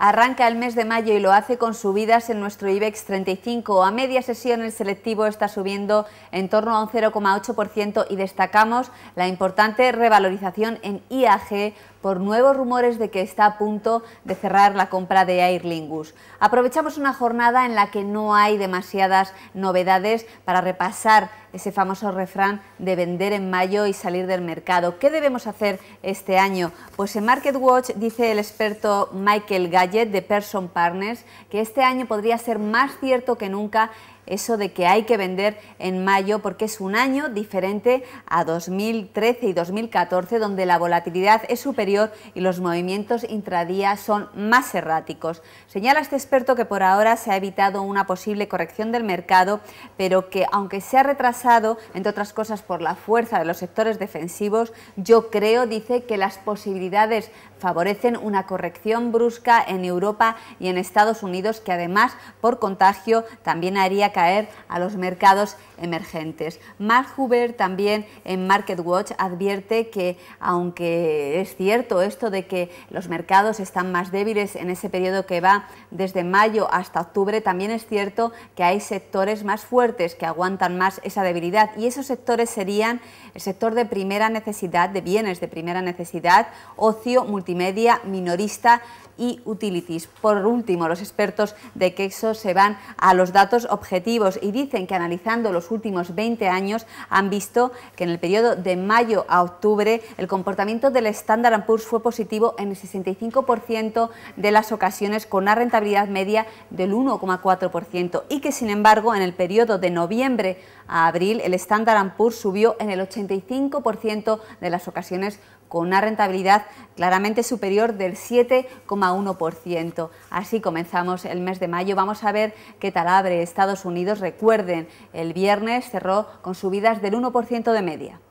Arranca el mes de mayo y lo hace con subidas en nuestro IBEX 35. A media sesión el selectivo está subiendo en torno a un 0,8% y destacamos la importante revalorización en IAG por nuevos rumores de que está a punto de cerrar la compra de Air Lingus. Aprovechamos una jornada en la que no hay demasiadas novedades para repasar ese famoso refrán de vender en mayo y salir del mercado. ¿Qué debemos hacer este año? Pues en Market Watch dice el experto Michael Gallet de Person Partners que este año podría ser más cierto que nunca eso de que hay que vender en mayo porque es un año diferente a 2013 y 2014 donde la volatilidad es superior y los movimientos intradía son más erráticos. Señala este experto que por ahora se ha evitado una posible corrección del mercado, pero que aunque se ha retrasado, entre otras cosas por la fuerza de los sectores defensivos, yo creo, dice, que las posibilidades favorecen una corrección brusca en Europa y en Estados Unidos que además por contagio también haría a los mercados emergentes. Mark Huber también en Market Watch advierte que aunque es cierto esto de que los mercados están más débiles en ese periodo que va desde mayo hasta octubre, también es cierto que hay sectores más fuertes que aguantan más esa debilidad y esos sectores serían el sector de primera necesidad, de bienes de primera necesidad, ocio, multimedia, minorista y utilities. Por último, los expertos de Quexo se van a los datos objetivos y dicen que analizando los últimos 20 años han visto que en el periodo de mayo a octubre el comportamiento del Standard Poor's fue positivo en el 65% de las ocasiones con una rentabilidad media del 1,4% y que sin embargo en el periodo de noviembre a abril el Standard Poor's subió en el 85% de las ocasiones con una rentabilidad claramente superior del 7,1%. Así comenzamos el mes de mayo. Vamos a ver qué tal abre Estados Unidos. Recuerden, el viernes cerró con subidas del 1% de media.